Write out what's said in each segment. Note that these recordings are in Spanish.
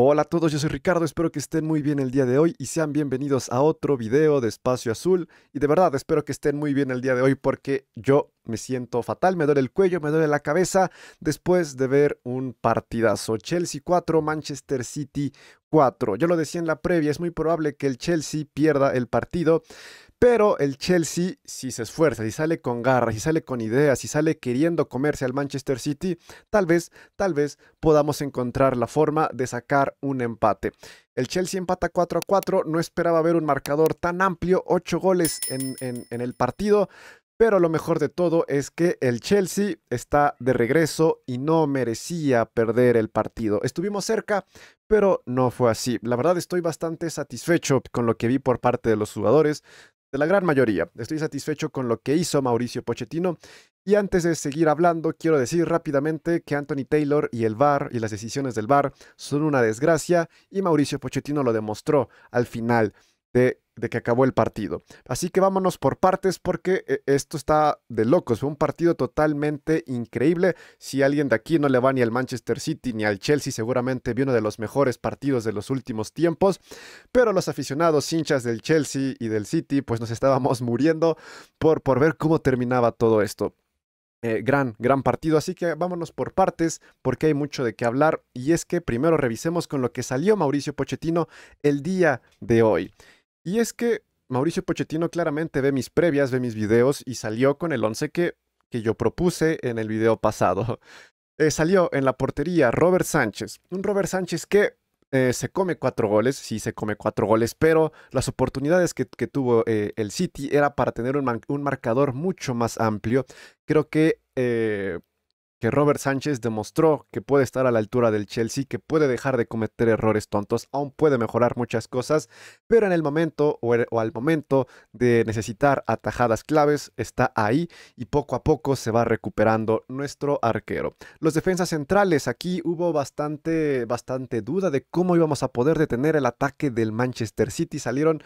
Hola a todos, yo soy Ricardo, espero que estén muy bien el día de hoy y sean bienvenidos a otro video de Espacio Azul. Y de verdad, espero que estén muy bien el día de hoy porque yo me siento fatal, me duele el cuello, me duele la cabeza después de ver un partidazo. Chelsea 4, Manchester City 4. Yo lo decía en la previa, es muy probable que el Chelsea pierda el partido. Pero el Chelsea, si se esfuerza, si sale con garra, si sale con ideas, si sale queriendo comerse al Manchester City, tal vez, tal vez podamos encontrar la forma de sacar un empate. El Chelsea empata 4 a 4, no esperaba ver un marcador tan amplio, 8 goles en, en el partido, pero lo mejor de todo es que el Chelsea está de regreso y no merecía perder el partido. Estuvimos cerca, pero no fue así. La verdad estoy bastante satisfecho con lo que vi por parte de los jugadores de la gran mayoría. Estoy satisfecho con lo que hizo Mauricio Pochettino. Y antes de seguir hablando, quiero decir rápidamente que Anthony Taylor y el VAR y las decisiones del VAR son una desgracia y Mauricio Pochettino lo demostró al final de de que acabó el partido. Así que vámonos por partes porque eh, esto está de locos. Fue un partido totalmente increíble. Si alguien de aquí no le va ni al Manchester City ni al Chelsea, seguramente vio uno de los mejores partidos de los últimos tiempos. Pero los aficionados hinchas del Chelsea y del City, pues nos estábamos muriendo por, por ver cómo terminaba todo esto. Eh, gran, gran partido. Así que vámonos por partes porque hay mucho de qué hablar. Y es que primero revisemos con lo que salió Mauricio Pochettino el día de hoy. Y es que Mauricio Pochettino claramente ve mis previas, ve mis videos y salió con el 11 que, que yo propuse en el video pasado. Eh, salió en la portería Robert Sánchez. Un Robert Sánchez que eh, se come cuatro goles, sí se come cuatro goles, pero las oportunidades que, tuvo eh, el City era para tener un, marcador mucho más amplio. Creo que que Robert Sánchez demostró que puede estar a la altura del Chelsea, que puede dejar de cometer errores tontos, aún puede mejorar muchas cosas, pero en el momento er, o, al momento de necesitar atajadas claves está ahí y poco a poco se va recuperando nuestro arquero. Los defensas centrales, aquí hubo bastante, bastante duda de cómo íbamos a poder detener el ataque del Manchester City, salieron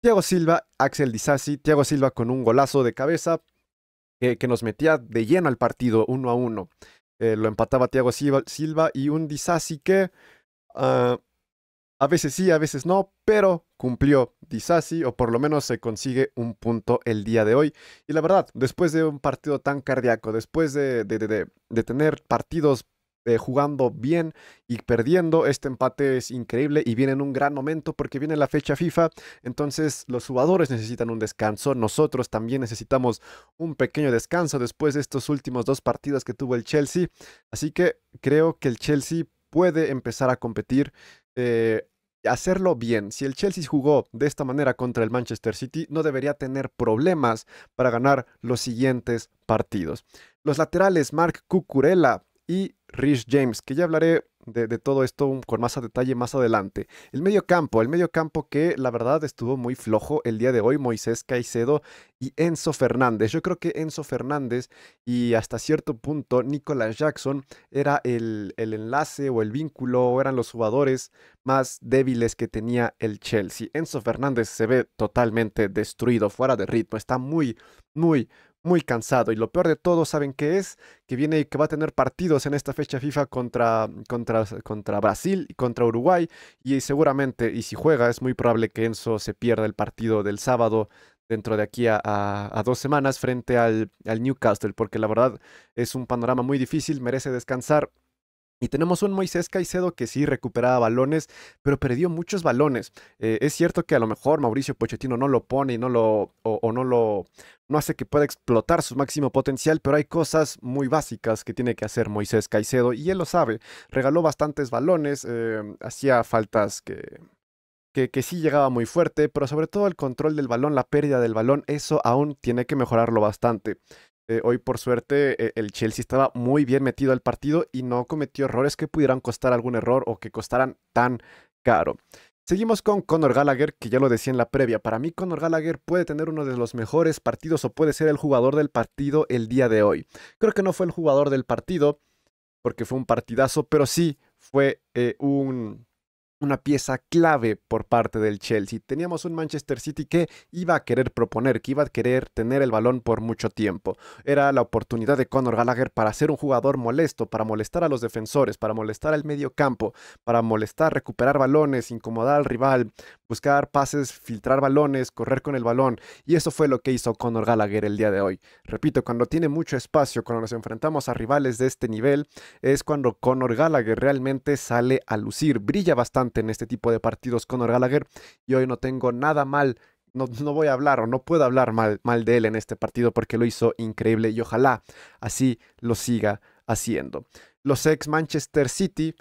Tiago Silva, Axel Disasi, Tiago Silva con un golazo de cabeza, que nos metía de lleno al partido, uno a uno. Eh, lo empataba Thiago Silva y un Disasi que ah, a veces sí, a veces no, pero cumplió Disasi o por lo menos se consigue un punto el día de hoy. Y la verdad, después de un partido tan cardíaco, después de, de tener partidos eh, jugando bien y perdiendo. Este empate es increíble y viene en un gran momento porque viene la fecha FIFA. Entonces los jugadores necesitan un descanso. Nosotros también necesitamos un pequeño descanso después de estos últimos dos partidos que tuvo el Chelsea. Así que creo que el Chelsea puede empezar a competir. Eh, hacerlo bien. Si el Chelsea jugó de esta manera contra el Manchester City, no debería tener problemas para ganar los siguientes partidos. Los laterales Mark Cucurella y Rich James, que ya hablaré de, todo esto con más a detalle más adelante. El medio campo, el medio campo que la verdad estuvo muy flojo el día de hoy, Moisés Caicedo y Enzo Fernández. Yo creo que Enzo Fernández y hasta cierto punto Nicolas Jackson era el, el enlace o el vínculo eran los jugadores más débiles que tenía el Chelsea. Enzo Fernández se ve totalmente destruido, fuera de ritmo, está muy, muy, muy cansado. Y lo peor de todo, ¿saben qué es? Que viene y que va a tener partidos en esta fecha FIFA contra, mm, contra, contra Brasil y contra Uruguay. Y seguramente, y si juega, es muy probable que Enzo se pierda el partido del sábado dentro de aquí a, dos semanas frente al, al Newcastle, porque la verdad es un panorama muy difícil, merece descansar y tenemos un Moisés Caicedo que sí recuperaba balones, pero perdió muchos balones. Eh, es cierto que a lo mejor Mauricio Pochettino no lo pone y no lo, o, no lo, no hace que pueda explotar su máximo potencial, pero hay cosas muy básicas que tiene que hacer Moisés Caicedo y él lo sabe. Regaló bastantes balones, eh, hacía faltas que, que, que, sí llegaba muy fuerte, pero sobre todo el control del balón, la pérdida del balón, eso aún tiene que mejorarlo bastante. Eh, hoy, por suerte, eh, el Chelsea estaba muy bien metido al partido y no cometió errores que pudieran costar algún error o que costaran tan caro. Seguimos con Conor Gallagher, que ya lo decía en la previa. Para mí, Conor Gallagher puede tener uno de los mejores partidos o puede ser el jugador del partido el día de hoy. Creo que no fue el jugador del partido, porque fue un partidazo, pero sí fue eh, un una pieza clave por parte del Chelsea. Teníamos un Manchester City que iba a querer proponer, que iba a querer tener el balón por mucho tiempo. Era la oportunidad de Conor Gallagher para ser un jugador molesto, para molestar a los defensores, para molestar al medio campo, para molestar, recuperar balones, incomodar al rival, buscar pases, filtrar balones, correr con el balón. Y eso fue lo que hizo Conor Gallagher el día de hoy. Repito, cuando tiene mucho espacio, cuando nos enfrentamos a rivales de este nivel, es cuando Conor Gallagher realmente sale a lucir, brilla bastante en este tipo de partidos Conor Gallagher y hoy no tengo nada mal no, no, voy a hablar o no puedo hablar mal, mal, de él en este partido porque lo hizo increíble y ojalá así lo siga haciendo. Los ex Manchester City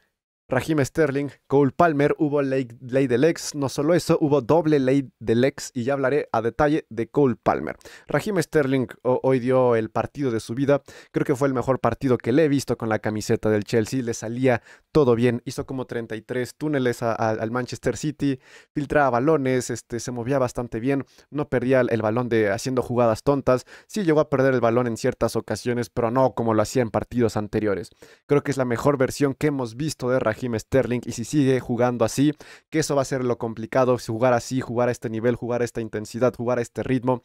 Raheem Sterling, Cole Palmer, hubo ley, ley del ex, no solo eso, hubo doble ley del ex y ya hablaré a detalle de Cole Palmer. Raheem Sterling hoy dio el partido de su vida, creo que fue el mejor partido que le he visto con la camiseta del Chelsea, le salía todo bien, hizo como 33 túneles al Manchester City, filtraba balones, este, se movía bastante bien, no perdía el, balón de haciendo jugadas tontas, sí llegó a perder el balón en ciertas ocasiones, pero no como lo hacía en partidos anteriores. Creo que es la mejor versión que hemos visto de Raheem Raheem Sterling. Y si sigue jugando así, que eso va a ser lo complicado, jugar así, jugar a este nivel, jugar a esta intensidad, jugar a este ritmo.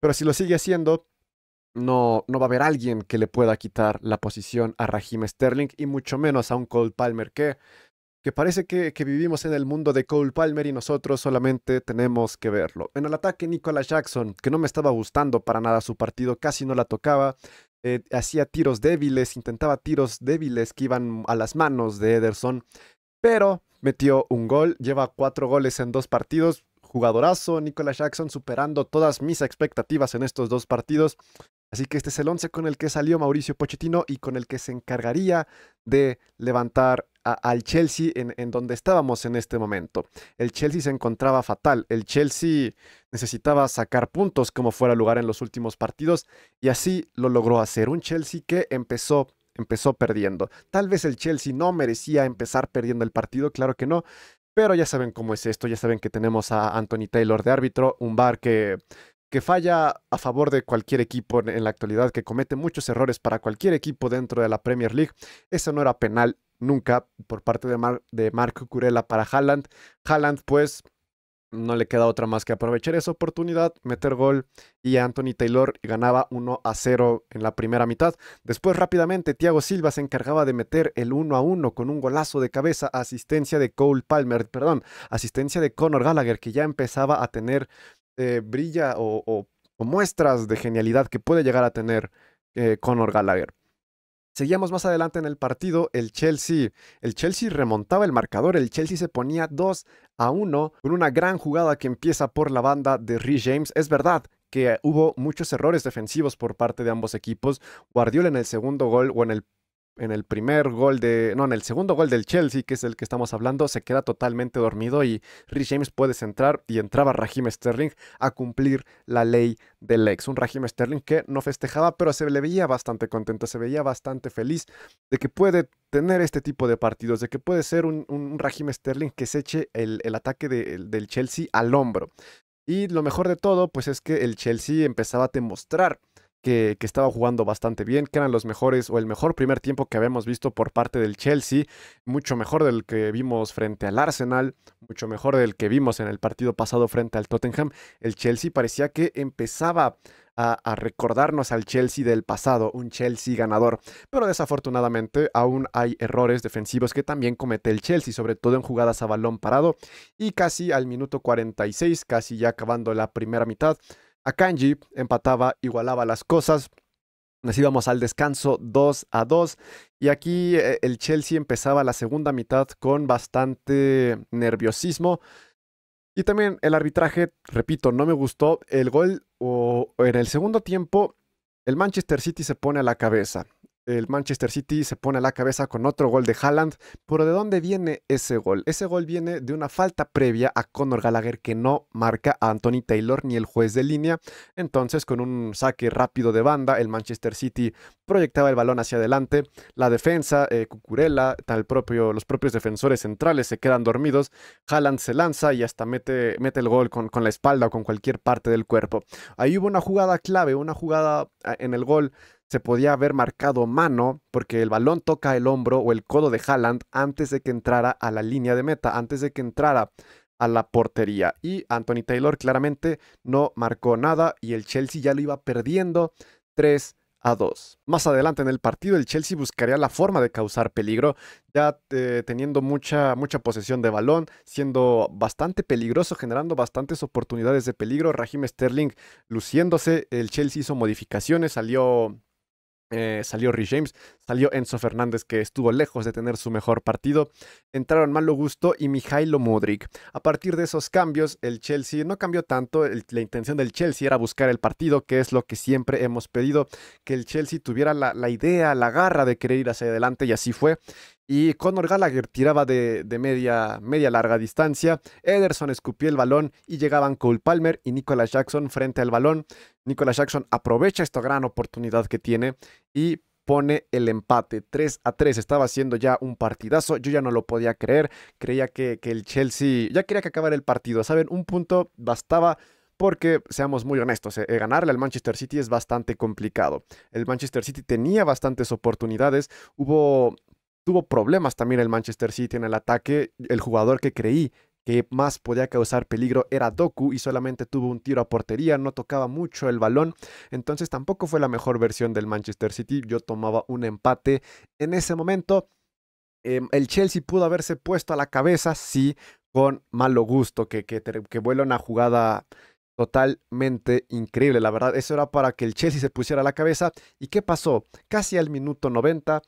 Pero si lo sigue haciendo, no, no va a haber alguien que le pueda quitar la posición a Raheem Sterling y mucho menos a un Cole Palmer que que parece que, vivimos en el mundo de Cole Palmer y nosotros solamente tenemos que verlo. En el ataque Nicolas Jackson, que no me estaba gustando para nada su partido, casi no la tocaba, eh, hacía tiros débiles, intentaba tiros débiles que iban a las manos de Ederson, pero metió un gol, lleva cuatro goles en dos partidos, jugadorazo Nicolas Jackson superando todas mis expectativas en estos dos partidos. Así que este es el once con el que salió Mauricio Pochettino y con el que se encargaría de levantar al Chelsea en, donde estábamos en este momento. El Chelsea se encontraba fatal, el Chelsea necesitaba sacar puntos como fuera lugar en los últimos partidos y así lo logró hacer. Un Chelsea que empezó empezó perdiendo. Tal vez el Chelsea no merecía empezar perdiendo el partido, claro que no, pero ya saben cómo es esto, ya saben que tenemos a Anthony Taylor de árbitro, un bar que que falla a favor de cualquier equipo en la actualidad, que comete muchos errores para cualquier equipo dentro de la Premier League. Eso no era penal nunca por parte de, de Marco Curela para Haaland. Haaland, pues, no le queda otra más que aprovechar esa oportunidad, meter gol y Anthony Taylor ganaba 1 a 0 en la primera mitad. Después rápidamente Thiago Silva se encargaba de meter el 1 a 1 con un golazo de cabeza, asistencia de Cole Palmer, perdón, asistencia de Conor Gallagher que ya empezaba a tener eh, brilla o, muestras de genialidad que puede llegar a tener eh, Conor Gallagher. Seguíamos más adelante en el partido, el Chelsea. El Chelsea remontaba el marcador, el Chelsea se ponía 2 a 1 con una gran jugada que empieza por la banda de Ree James. Es verdad que hubo muchos errores defensivos por parte de ambos equipos. Guardiola en el segundo gol o en el en el primer gol de, no, en el segundo gol del Chelsea, que es el que estamos hablando, se queda totalmente dormido y Rich James puede centrar y entraba Raheem Sterling a cumplir la ley del ex. Un Raheem Sterling que no festejaba, pero se le veía bastante contento, se veía bastante feliz de que puede tener este tipo de partidos, de que puede ser un, un Raheem Sterling que se eche el, ataque del Chelsea al hombro. Y lo mejor de todo, pues es que el Chelsea empezaba a demostrar que, estaba jugando bastante bien, que eran los mejores o el mejor primer tiempo que habíamos visto por parte del Chelsea, mucho mejor del que vimos frente al Arsenal, mucho mejor del que vimos en el partido pasado frente al Tottenham. El Chelsea parecía que empezaba a, a, recordarnos al Chelsea del pasado, un Chelsea ganador. Pero desafortunadamente aún hay errores defensivos que también comete el Chelsea, sobre todo en jugadas a balón parado. Y casi al minuto 46, casi ya acabando la primera mitad, Kanji empataba, igualaba las cosas. Nos íbamos al descanso 2 a 2 y aquí eh, el Chelsea empezaba la segunda mitad con bastante nerviosismo. Y también el arbitraje, repito, no me gustó. El gol o en el segundo tiempo, el Manchester City se pone a la cabeza el Manchester City se pone a la cabeza con otro gol de Haaland. Pero ¿de dónde viene ese gol? Ese gol viene de una falta previa a Conor Gallagher que no marca a Anthony Taylor ni el juez de línea. Entonces, con un saque rápido de banda, el Manchester City proyectaba el balón hacia adelante. La defensa, eh, Cucurella, tal propio, los propios defensores centrales se quedan dormidos. Haaland se lanza y hasta mete, el gol con, con la espalda o con cualquier parte del cuerpo. Ahí hubo una jugada clave, una jugada eh, en el gol se podía haber marcado mano porque el balón toca el hombro o el codo de Haaland antes de que entrara a la línea de meta, antes de que entrara a la portería. Y Anthony Taylor claramente no marcó nada y el Chelsea ya lo iba perdiendo 3 a 2. Más adelante en el partido el Chelsea buscaría la forma de causar peligro, ya eh, teniendo mucha, mucha posesión de balón, siendo bastante peligroso, generando bastantes oportunidades de peligro. Raheem Sterling luciéndose, el Chelsea hizo modificaciones, salió eh, salió Rich James, salió Enzo Fernández que estuvo lejos de tener su mejor partido, entraron Malo Gusto y Mijailo Modric. A partir de esos cambios, el Chelsea no cambió tanto, la intención del Chelsea era buscar el partido, que es lo que siempre hemos pedido, que el Chelsea tuviera la, la idea, la garra de querer ir hacia adelante y así fue y Conor Gallagher tiraba de, media, media larga distancia. Ederson escupió el balón y llegaban Cole Palmer y Nicolas Jackson frente al balón. Nicolas Jackson aprovecha esta gran oportunidad que tiene y pone el empate 3 a 3. Estaba haciendo ya un partidazo. Yo ya no lo podía creer. Creía que, el Chelsea ya quería que acabara el partido. Saben, un punto bastaba porque seamos muy honestos, eh, ganarle al Manchester City es bastante complicado. El Manchester City tenía bastantes oportunidades, hubo Tuvo problemas también el Manchester City en el ataque. El jugador que creí que más podía causar peligro era Doku y solamente tuvo un tiro a portería, no tocaba mucho el balón, entonces tampoco fue la mejor versión del Manchester City, yo tomaba un empate en ese momento. Em, el Chelsea pudo haberse puesto a la cabeza, sí, con malo gusto, que, que, que vuela una jugada totalmente increíble, la verdad, eso era para que el Chelsea se pusiera a la cabeza. ¿Y qué pasó? Casi al minuto 90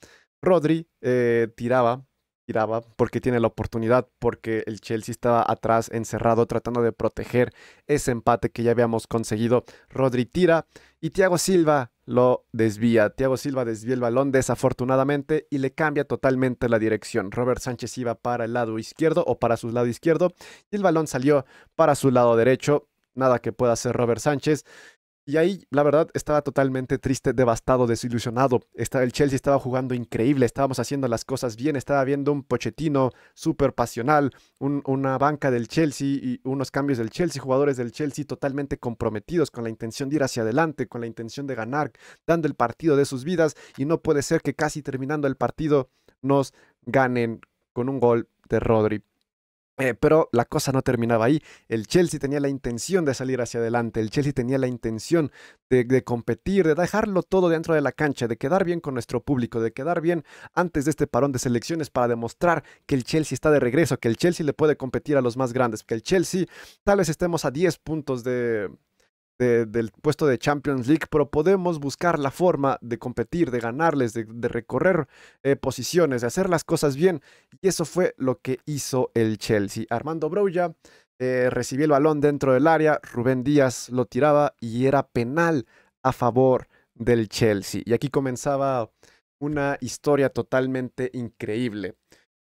Rodri eh, tiraba, tiraba porque tiene la oportunidad, porque el Chelsea estaba atrás, encerrado, tratando de proteger ese empate que ya habíamos conseguido. Rodri tira y Thiago Silva lo desvía. Thiago Silva desvía el balón desafortunadamente y le cambia totalmente la dirección. Robert Sánchez iba para el lado izquierdo o para su lado izquierdo y el balón salió para su lado derecho. Nada que pueda hacer Robert Sánchez. Y ahí, la verdad, estaba totalmente triste, devastado, desilusionado. Estaba, el Chelsea estaba jugando increíble, estábamos haciendo las cosas bien, estaba viendo un pochetino súper pasional, una banca del Chelsea y unos cambios del Chelsea, jugadores del Chelsea totalmente comprometidos con la intención de ir hacia adelante, con la intención de ganar, dando el partido de sus vidas. Y no puede ser que casi terminando el partido nos ganen con un gol de Rodri. Eh, pero la cosa no terminaba ahí. El Chelsea tenía la intención de salir hacia adelante, el Chelsea tenía la intención de, competir, de dejarlo todo dentro de la cancha, de quedar bien con nuestro público, de quedar bien antes de este parón de selecciones para demostrar que el Chelsea está de regreso, que el Chelsea le puede competir a los más grandes, que el Chelsea tal vez estemos a 10 puntos de, del puesto de Champions League, pero podemos buscar la forma de competir, de ganarles, de, recorrer eh, posiciones, de hacer las cosas bien. Y eso fue lo que hizo el Chelsea. Armando Broya eh, recibió el balón dentro del área, Rubén Díaz lo tiraba y era penal a favor del Chelsea. Y aquí comenzaba una historia totalmente increíble.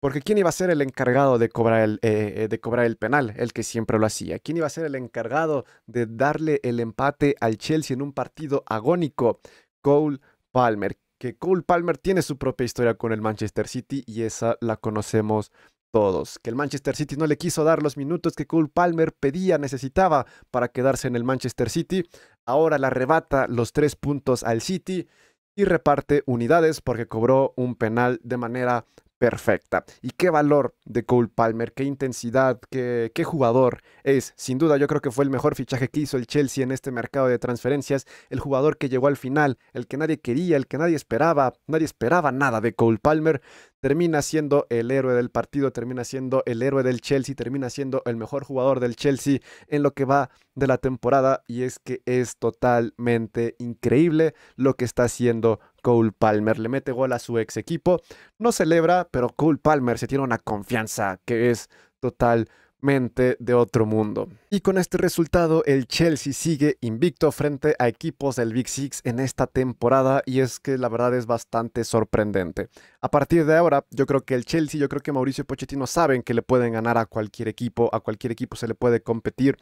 Porque ¿quién iba a ser el encargado de cobrar el, eh, eh, de cobrar el penal? El que siempre lo hacía. ¿Quién iba a ser el encargado de darle el empate al Chelsea en un partido agónico? Cole Palmer. Que Cole Palmer tiene su propia historia con el Manchester City y esa la conocemos todos. Que el Manchester City no le quiso dar los minutos que Cole Palmer pedía, necesitaba para quedarse en el Manchester City. Ahora le arrebata los tres puntos al City y reparte unidades porque cobró un penal de manera perfecta. Y qué valor de Cole Palmer, qué intensidad, qué, qué, jugador es. Sin duda yo creo que fue el mejor fichaje que hizo el Chelsea en este mercado de transferencias, el jugador que llegó al final, el que nadie quería, el que nadie esperaba, nadie esperaba nada de Cole Palmer termina siendo el héroe del partido, termina siendo el héroe del Chelsea, termina siendo el mejor jugador del Chelsea en lo que va de la temporada y es que es totalmente increíble lo que está haciendo Cole Palmer. Le mete gol a su ex equipo, no celebra, pero Cole Palmer se tiene una confianza que es total de otro mundo. Y con este resultado, el Chelsea sigue invicto frente a equipos del Big Six en esta temporada y es que la verdad es bastante sorprendente. A partir de ahora, yo creo que el Chelsea, yo creo que Mauricio Pochettino saben que le pueden ganar a cualquier equipo, a cualquier equipo se le puede competir.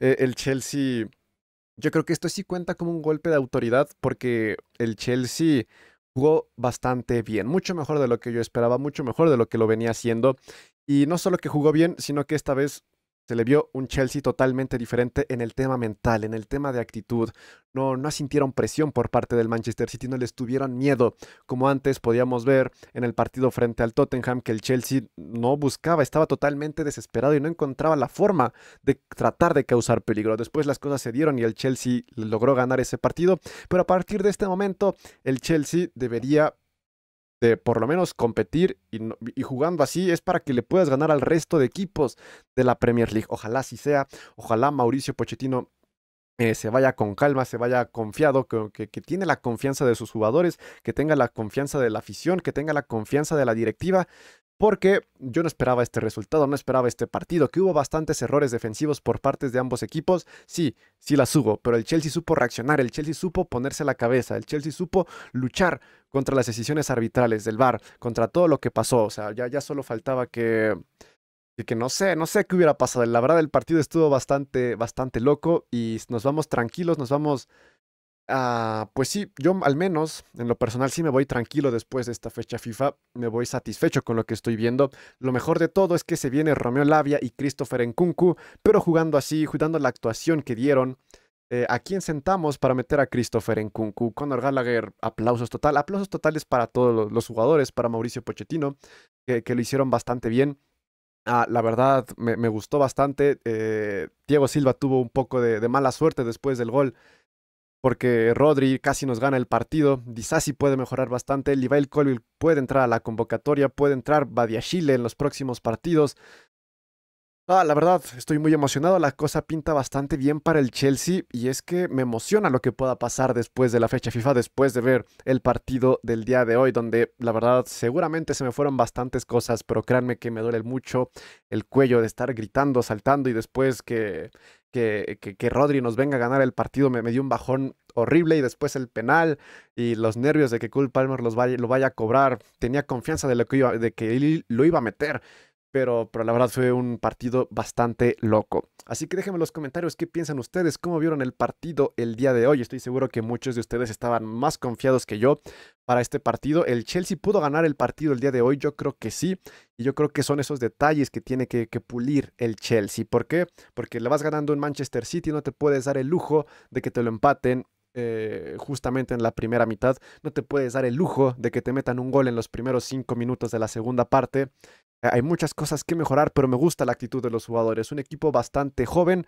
Eh, el Chelsea, yo creo que esto sí cuenta como un golpe de autoridad porque el Chelsea jugó bastante bien, mucho mejor de lo que yo esperaba, mucho mejor de lo que lo venía haciendo. Y no solo que jugó bien, sino que esta vez se le vio un Chelsea totalmente diferente en el tema mental, en el tema de actitud. No, no sintieron presión por parte del Manchester City, no les tuvieron miedo, como antes podíamos ver en el partido frente al Tottenham, que el Chelsea no buscaba, estaba totalmente desesperado y no encontraba la forma de tratar de causar peligro. Después las cosas se dieron y el Chelsea logró ganar ese partido, pero a partir de este momento el Chelsea debería de por lo menos competir y, jugando así es para que le puedas ganar al resto de equipos de la Premier League. Ojalá así sea, ojalá Mauricio Pochettino eh, se vaya con calma, se vaya confiado, que, tiene la confianza de sus jugadores, que tenga la confianza de la afición, que tenga la confianza de la directiva porque yo no esperaba este resultado, no esperaba este partido, que hubo bastantes errores defensivos por partes de ambos equipos, sí, sí las hubo, pero el Chelsea supo reaccionar, el Chelsea supo ponerse la cabeza, el Chelsea supo luchar contra las decisiones arbitrales del VAR, contra todo lo que pasó, o sea, ya, ya solo faltaba que... que no sé, no sé qué hubiera pasado. La verdad, el partido estuvo bastante, bastante loco y nos vamos tranquilos, nos vamos Ah, pues sí, yo al menos en lo personal sí me voy tranquilo después de esta fecha FIFA, me voy satisfecho con lo que estoy viendo. Lo mejor de todo es que se viene Romeo Lavia y Christopher Nkunku, pero jugando así, cuidando la actuación que dieron, eh, ¿a quién sentamos para meter a Christopher Nkunku? Conor Gallagher, aplausos total, aplausos totales para todos los jugadores, para Mauricio Pochettino, que, lo hicieron bastante bien. Ah, la verdad, me, gustó bastante. Eh, Diego Silva tuvo un poco de, de mala suerte después del gol porque Rodri casi nos gana el partido, Disasi puede mejorar bastante, Lival Colville puede entrar a la convocatoria, puede entrar Chile en los próximos partidos, Ah, la verdad, estoy muy emocionado. La cosa pinta bastante bien para el Chelsea y es que me emociona lo que pueda pasar después de la fecha FIFA, después de ver el partido del día de hoy, donde la verdad seguramente se me fueron bastantes cosas, pero créanme que me duele mucho el cuello de estar gritando, saltando y después que, que, que, que Rodri nos venga a ganar el partido me, me, dio un bajón horrible y después el penal y los nervios de que Cool Palmer los vaya, lo vaya a cobrar. Tenía confianza de, lo que de que él lo iba a meter pero, pero la verdad fue un partido bastante loco. Así que déjenme en los comentarios qué piensan ustedes, cómo vieron el partido el día de hoy. Estoy seguro que muchos de ustedes estaban más confiados que yo para este partido. El Chelsea pudo ganar el partido el día de hoy, yo creo que sí. Y yo creo que son esos detalles que tiene que, pulir el Chelsea. ¿Por qué? Porque le vas ganando en Manchester City, no te puedes dar el lujo de que te lo empaten eh, justamente en la primera mitad. No te puedes dar el lujo de que te metan un gol en los primeros cinco minutos de la segunda parte. Hay muchas cosas que mejorar, pero me gusta la actitud de los jugadores. Un equipo bastante joven,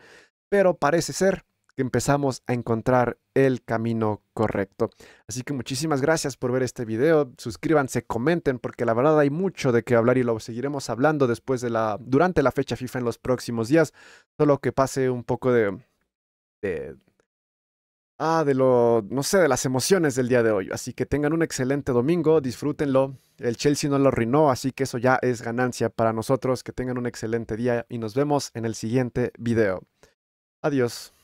pero parece ser que empezamos a encontrar el camino correcto. Así que muchísimas gracias por ver este video. Suscríbanse, comenten, porque la verdad hay mucho de qué hablar y lo seguiremos hablando después de la, durante la fecha FIFA en los próximos días. Solo que pase un poco de, de ah, de lo, no sé, de las emociones del día de hoy. Así que tengan un excelente domingo, disfrútenlo. El Chelsea no lo arruinó, así que eso ya es ganancia para nosotros. Que tengan un excelente día y nos vemos en el siguiente video. Adiós.